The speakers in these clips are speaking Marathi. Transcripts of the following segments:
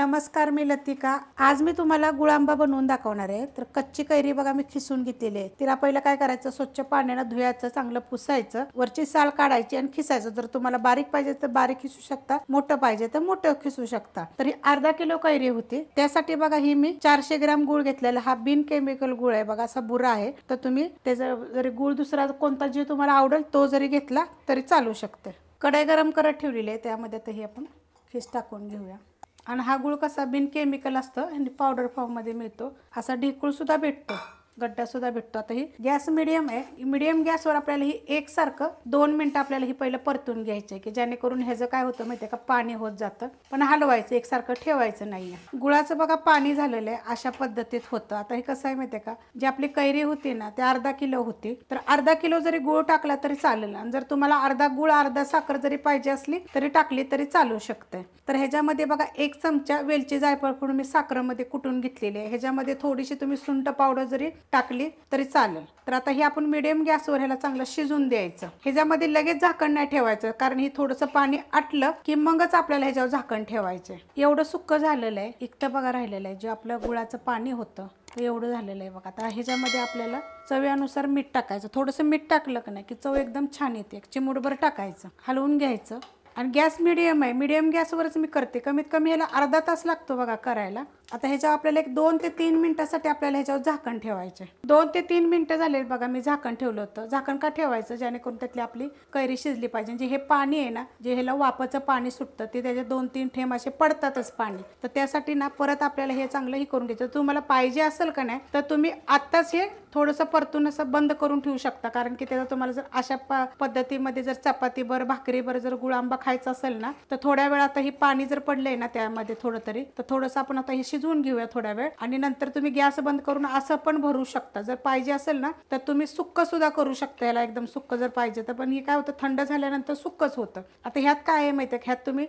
नमस्कार मी लतिका आज मी तुम्हाला गुळांबा बनवून दाखवणार आहे तर कच्ची कैरी बघा मी खिसून घेतलेली आहे तिला पहिलं काय करायचं स्वच्छ पाण्यानं धुयाचं चांगलं पुसायचं वरची साल काढायची आणि खिसायचं जर तुम्हाला बारीक पाहिजे तर बारीक खिसू शकता मोठं पाहिजे तर मोठं खिसू शकता तरी अर्धा किलो कैरी होती त्यासाठी बघा ही मी चारशे ग्राम गुळ घेतलेला हा बिन केमिकल गुळ आहे बघा असा बुरा आहे तर तुम्ही त्याचा जरी गुळ दुसरा कोणता जीव तुम्हाला आवडेल तो जरी घेतला तरी चालू शकते कढई गरम करत ठेवलेली आहे त्यामध्ये तर हे आपण खिस टाकून घेऊया आणि हा गुळ कसा बिन केमिकल असतं आणि पावडर फॉर्ममध्ये मिळतो असा सुद्धा भेटतो सुद्धा भेटतो आता ही गॅस मिडियम आहे मिडियम गॅसवर आपल्याला ही एकसारखं दोन मिनिटं आपल्याला ही पहिलं परतून घ्यायचं आहे की जेणेकरून ह्याचं काय होतं माहिती का पाणी होत जातं पण हलवायचं एकसारखं ठेवायचं नाही गुळाचं बघा पाणी झालेलं आहे अशा पद्धतीत होतं आता हे कसं आहे माहितीये का जी आपली कैरी होती ना ते अर्धा किलो होती तर अर्धा किलो जरी गुळ टाकला तरी चालेल आणि जर तुम्हाला अर्धा गुळ अर्धा साखर जरी पाहिजे असली तरी टाकली तरी चालू शकते तर ह्याच्यामध्ये बघा एक चमचा वेलची जायफळ फोडून मी साखरमध्ये कुटून घेतलेली आहे ह्याच्यामध्ये थोडीशी तुम्ही सुंट पावडर जरी टाकली तरी चालेल तर आता हे आपण मिडियम गॅसवर ह्याला चांगलं शिजून द्यायचं ह्याच्यामध्ये लगेच झाकण नाही ठेवायचं कारण हे थोडंसं पाणी आटलं की मगच आपल्याला ह्याच्यावर झाकण ठेवायचं एवढं सुक्क झालेलं आहे इकतं बघा राहिलेलं आहे जे आपलं गुळाचं पाणी होतं ते एवढं झालेलं आहे बघा आता ह्याच्यामध्ये आपल्याला चवीनुसार मीठ टाकायचं थोडंसं मीठ टाकलं की नाही की चव एकदम छान येते एक चिमूटभर टाकायचं हलवून घ्यायचं आणि गॅस मिडियम आहे मिडियम गॅसवरच मी करते कमीत कमी ह्याला अर्धा तास लागतो बघा करायला आता ह्याच्यावर आपल्याला एक दोन ते तीन मिनिटासाठी आपल्याला ह्याच्यावर झाकण ठेवायचे दोन ते तीन मिनटं झाले बघा मी झाकण ठेवलं होतं झाकण का ठेवायचं जेणेकरून त्यातली आपली कैरी शिजली पाहिजे जे हे पाणी आहे ना जे ह्याला वापाचं पाणी सुटतं ते त्याचे दोन तीन ठेम असे पडतातच पाणी तर त्यासाठी ना परत आपल्याला हे चांगलं हे करून घ्यायचं तुम्हाला पाहिजे असेल का नाही तर तुम्ही आत्ताच हे थोडंसं परतून असं बंद करून ठेवू शकता कारण की त्याचा तुम्हाला जर अशा पद्धतीमध्ये जर चपातीवर भाकरीवर जर गुळांबा खायचा असेल ना तर थोड्या वेळ आता हे पाणी जर पडलंय ना त्यामध्ये थोडं तरी तर थोडंसं आपण आता हे शिजवून घेऊया थोडा वेळ आणि नंतर तुम्ही गॅस बंद करून असं पण भरू शकता जर पाहिजे असेल ना तर तुम्ही सुक्क सुद्धा करू शकता याला एकदम सुक्क जर पाहिजे तर पण हे काय होतं थंड झाल्यानंतर सुक्कच होतं आता ह्यात काय आहे माहिती ह्यात तुम्ही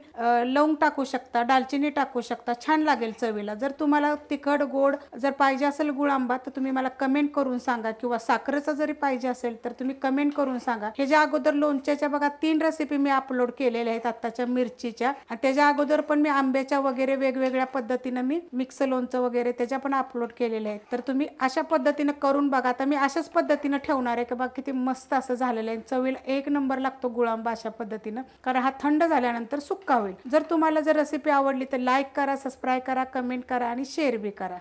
लवंग टाकू शकता दालचिनी टाकू शकता छान लागेल चवीला जर तुम्हाला तिखट गोड जर पाहिजे असेल गुळ आंबा तर तुम्ही मला कमेंट करून सांगा किंवा साखरेचा जरी पाहिजे असेल तर तुम्ही कमेंट करून सांगा हे ज्या अगोदर लोणच्याच्या बघा तीन रेसिपी मी अपलोड केलेल्या आहेत आताच्या मिरचीच्या आणि त्याच्या अगोदर पण मी आंब्याच्या वगैरे वेगवेगळ्या पद्धतीनं मी मिक्स लोणचं वगैरे त्याच्या पण अपलोड केलेले आहेत तर तुम्ही अशा पद्धतीनं करून बघा आता मी अशाच पद्धतीनं ठेवणार आहे की बा किती मस्त असं झालेलं आहे चवीला एक नंबर लागतो गुळांबा अशा पद्धतीनं कारण हा थंड झाल्यानंतर सुक्का होईल जर तुम्हाला जर रेसिपी आवडली तर लाईक करा सबस्क्राईब करा कमेंट करा आणि शेअर बी करा